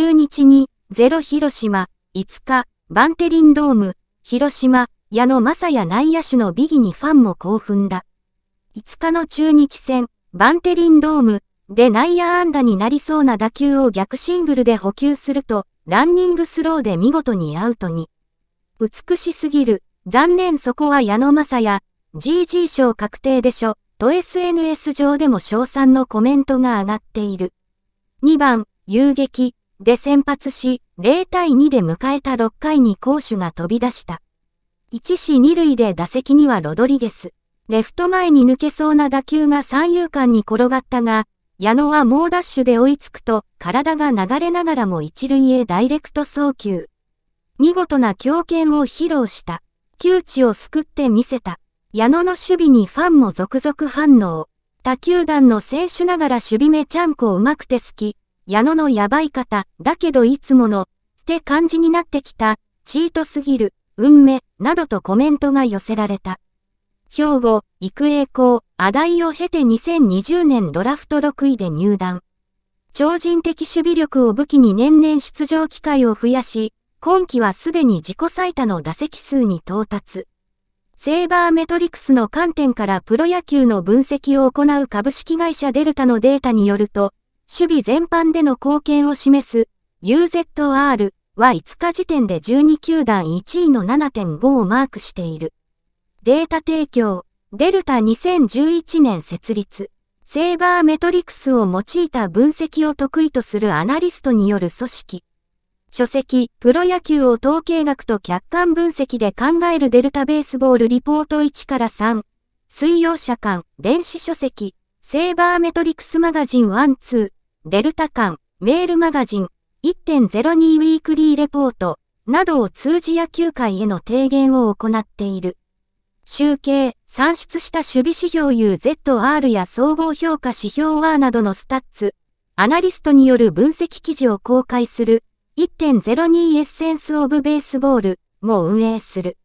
中日に、ゼロ広島、5日、バンテリンドーム、広島、矢野正也内野手のビギにファンも興奮だ。5日の中日戦、バンテリンドーム、で内野安打になりそうな打球を逆シングルで補給すると、ランニングスローで見事にアウトに。美しすぎる、残念そこは矢野正也、GG 賞確定でしょ、と SNS 上でも賞賛のコメントが上がっている。2番、遊撃、で先発し、0対2で迎えた6回に攻守が飛び出した。1死2塁で打席にはロドリゲス。レフト前に抜けそうな打球が三遊間に転がったが、矢野は猛ダッシュで追いつくと、体が流れながらも一塁へダイレクト送球。見事な強肩を披露した。窮地を救ってみせた。矢野の守備にファンも続々反応。他球団の選手ながら守備目ちゃんこうまくて好き、矢野のやばい方、だけどいつもの、って感じになってきた、チートすぎる、運命、などとコメントが寄せられた。兵庫、育英校、あだいを経て2020年ドラフト6位で入団。超人的守備力を武器に年々出場機会を増やし、今季はすでに自己最多の打席数に到達。セーバーメトリクスの観点からプロ野球の分析を行う株式会社デルタのデータによると、守備全般での貢献を示す UZR は5日時点で12球団1位の7.5をマークしている。データ提供、デルタ2011年設立、セーバーメトリクスを用いた分析を得意とするアナリストによる組織。書籍、プロ野球を統計学と客観分析で考えるデルタベースボールリポート1から3。水曜社間、電子書籍、セーバーメトリクスマガジン1、2。デルタ間、メールマガジン、1.02ウィークリーレポート、などを通じ野球界への提言を行っている。集計、算出した守備指標 UZR や総合評価指標 r などのスタッツ、アナリストによる分析記事を公開する、1.02エッセンスオブベースボールも運営する。